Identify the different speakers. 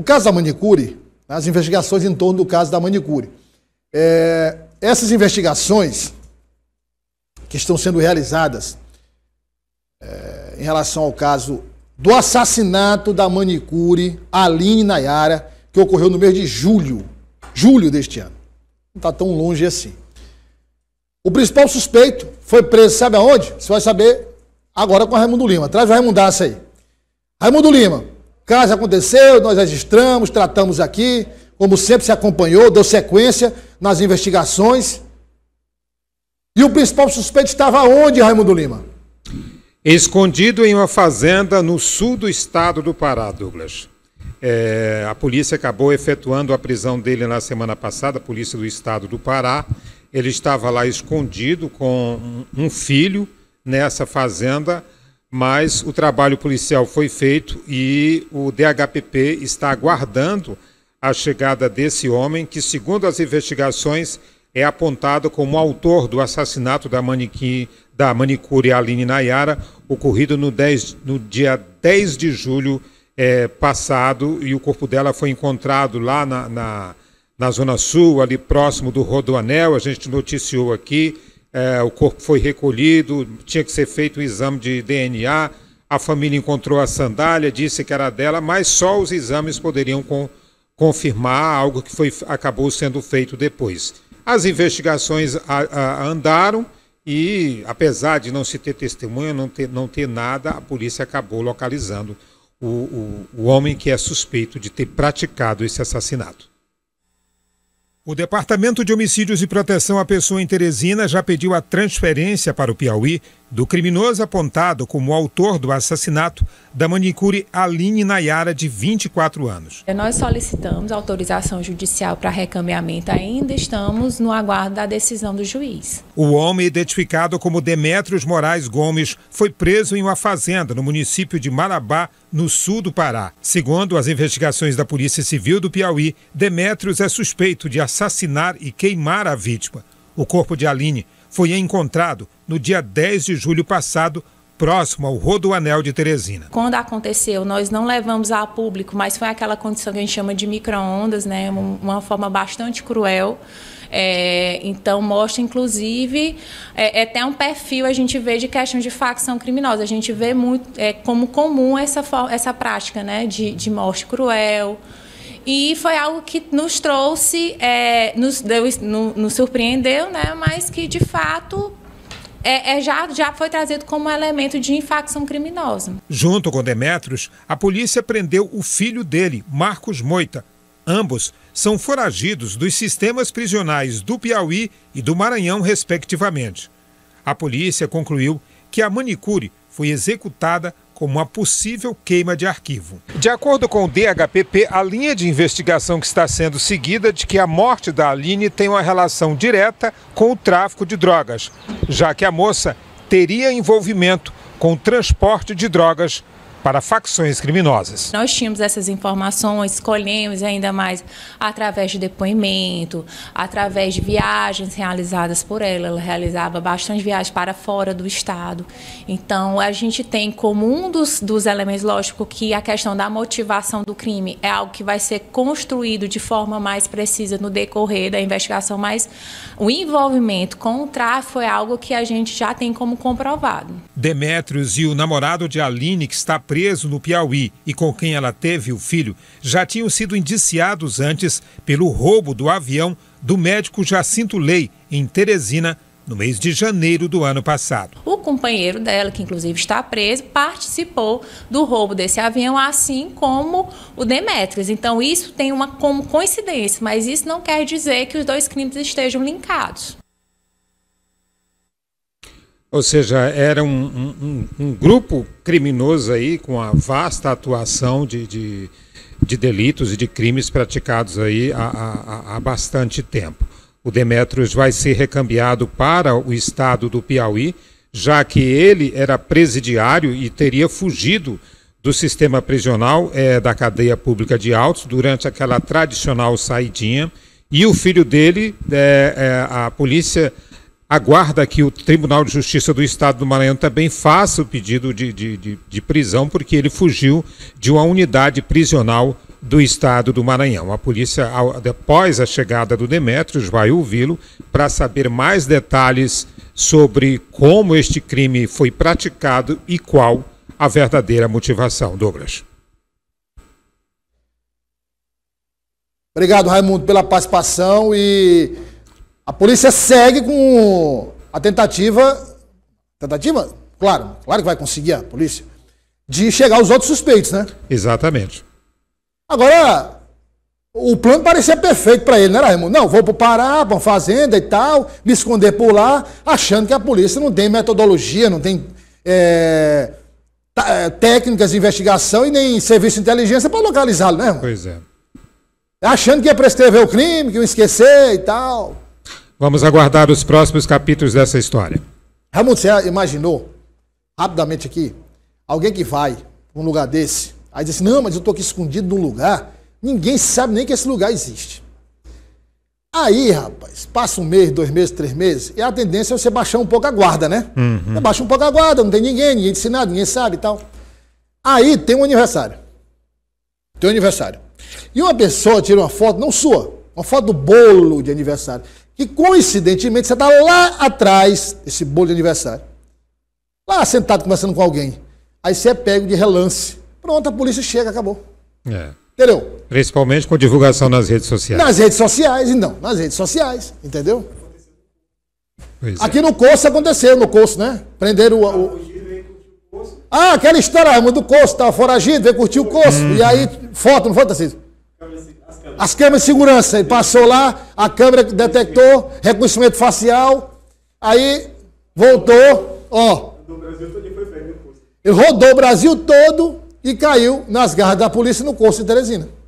Speaker 1: O caso da manicure, as investigações em torno do caso da manicure. É, essas investigações que estão sendo realizadas é, em relação ao caso do assassinato da manicure Aline Nayara, que ocorreu no mês de julho, julho deste ano. Não está tão longe assim. O principal suspeito foi preso, sabe aonde? Você vai saber agora com o Raimundo Lima. Traz o Raimundaça aí. Raimundo Lima, Caso aconteceu, nós registramos, tratamos aqui, como sempre se acompanhou, deu sequência nas investigações.
Speaker 2: E o principal suspeito estava onde, Raimundo Lima? Escondido em uma fazenda no sul do estado do Pará, Douglas. É, a polícia acabou efetuando a prisão dele na semana passada, a polícia do estado do Pará. Ele estava lá escondido com um filho nessa fazenda mas o trabalho policial foi feito e o DHPP está aguardando a chegada desse homem, que, segundo as investigações, é apontado como autor do assassinato da, manequim, da manicure Aline Nayara, ocorrido no, 10, no dia 10 de julho é, passado, e o corpo dela foi encontrado lá na, na, na Zona Sul, ali próximo do Rodoanel, a gente noticiou aqui é, o corpo foi recolhido, tinha que ser feito o exame de DNA, a família encontrou a sandália, disse que era dela, mas só os exames poderiam com, confirmar algo que foi, acabou sendo feito depois. As investigações a, a, andaram e, apesar de não se ter testemunha, não ter, não ter nada, a polícia acabou localizando o, o, o homem que é suspeito de ter praticado esse assassinato. O Departamento de Homicídios e Proteção à Pessoa em Teresina já pediu a transferência para o Piauí do criminoso apontado como autor do assassinato da manicure Aline Nayara, de 24 anos.
Speaker 3: É, nós solicitamos autorização judicial para recameamento, ainda estamos no aguardo da decisão do juiz.
Speaker 2: O homem, identificado como Demetrios Moraes Gomes, foi preso em uma fazenda no município de Marabá, no sul do Pará. Segundo as investigações da Polícia Civil do Piauí, Demetrios é suspeito de assassinar e queimar a vítima. O corpo de Aline foi encontrado no dia 10 de julho passado, próximo ao Rodoanel de Teresina.
Speaker 3: Quando aconteceu, nós não levamos a público, mas foi aquela condição que a gente chama de micro-ondas, né? uma forma bastante cruel. É, então mostra, inclusive, é, é, até um perfil a gente vê de questão de facção criminosa. A gente vê muito é, como comum essa, essa prática né? de, de morte cruel, e foi algo que nos trouxe, é, nos, deu, no, nos surpreendeu, né? mas que de fato é, é, já, já foi trazido como elemento de infração criminosa.
Speaker 2: Junto com Demetrios, a polícia prendeu o filho dele, Marcos Moita. Ambos são foragidos dos sistemas prisionais do Piauí e do Maranhão, respectivamente. A polícia concluiu que a manicure foi executada como uma possível queima de arquivo. De acordo com o DHPP, a linha de investigação que está sendo seguida de que a morte da Aline tem uma relação direta com o tráfico de drogas, já que a moça teria envolvimento com o transporte de drogas para facções criminosas.
Speaker 3: Nós tínhamos essas informações, colhemos ainda mais através de depoimento, através de viagens realizadas por ela. Ela realizava bastante viagens para fora do estado. Então, a gente tem como um dos, dos elementos, lógico, que a questão da motivação do crime é algo que vai ser construído de forma mais precisa no decorrer da investigação, mas o envolvimento com o tráfico é algo que a gente já tem como comprovado.
Speaker 2: Demétrios e o namorado de Aline, que está preso no Piauí e com quem ela teve o filho já tinham sido indiciados antes pelo roubo do avião do médico Jacinto Lei, em Teresina, no mês de janeiro do ano passado.
Speaker 3: O companheiro dela, que inclusive está preso, participou do roubo desse avião, assim como o Demetrius. Então, isso tem uma como coincidência, mas isso não quer dizer que os dois crimes estejam linkados.
Speaker 2: Ou seja, era um, um, um, grupo criminoso aí com a vasta atuação de, de, de delitos e de crimes praticados aí há, há, há, bastante tempo. O Demetrios vai ser recambiado para o estado do Piauí, já que ele era presidiário e teria fugido do sistema prisional é, da cadeia pública de Altos durante aquela tradicional saidinha. E o filho dele, é, é, a polícia aguarda que o Tribunal de Justiça do Estado do Maranhão também faça o pedido de, de, de, de prisão, porque ele fugiu de uma unidade prisional do Estado do Maranhão. A polícia, após a chegada do Demetrios, vai ouvi-lo para saber mais detalhes sobre como este crime foi praticado e qual a verdadeira motivação. Douglas. Obrigado, Raimundo, pela participação e a polícia
Speaker 1: segue com a tentativa. Tentativa? Claro, claro que vai conseguir a polícia. De chegar aos outros suspeitos, né?
Speaker 2: Exatamente.
Speaker 1: Agora, o plano parecia perfeito para ele, não era, Raimundo? Não, vou para o Pará, para uma fazenda e tal, me esconder por lá, achando que a polícia não tem metodologia, não tem é, é técnicas de investigação e nem serviço de inteligência para localizá-lo, né, irmão? Pois é. Achando que ia prescrever o crime, que ia esquecer e tal. Vamos
Speaker 2: aguardar os próximos capítulos dessa história.
Speaker 1: Ramon, você imaginou, rapidamente aqui, alguém que vai para um lugar desse, aí diz assim, não, mas eu estou aqui escondido num lugar, ninguém sabe nem que esse lugar existe. Aí, rapaz, passa um mês, dois meses, três meses, e a tendência é você baixar um pouco a guarda, né?
Speaker 2: Uhum. Você baixa
Speaker 1: um pouco a guarda, não tem ninguém, ninguém disse nada, ninguém sabe e tal. Aí tem um aniversário. Tem um aniversário. E uma pessoa tira uma foto, não sua, uma foto do bolo de aniversário que coincidentemente você está lá atrás, desse bolo de aniversário, lá sentado conversando com alguém. Aí você é pego de relance. Pronto, a polícia chega, acabou.
Speaker 2: É. Entendeu? Principalmente com divulgação nas redes sociais. Nas
Speaker 1: redes sociais, então. Nas redes sociais, entendeu? Pois é. Aqui é. no curso aconteceu, no curso, né? Prenderam o. o... Ah, aquela história do curso, estava foragido, veio curtir o curso. Hum. E aí, foto, não foi, assim. As câmeras de segurança, ele passou lá, a câmera detectou, reconhecimento facial, aí voltou, ó. Ele rodou o Brasil todo e caiu nas garras da polícia no curso de Teresina.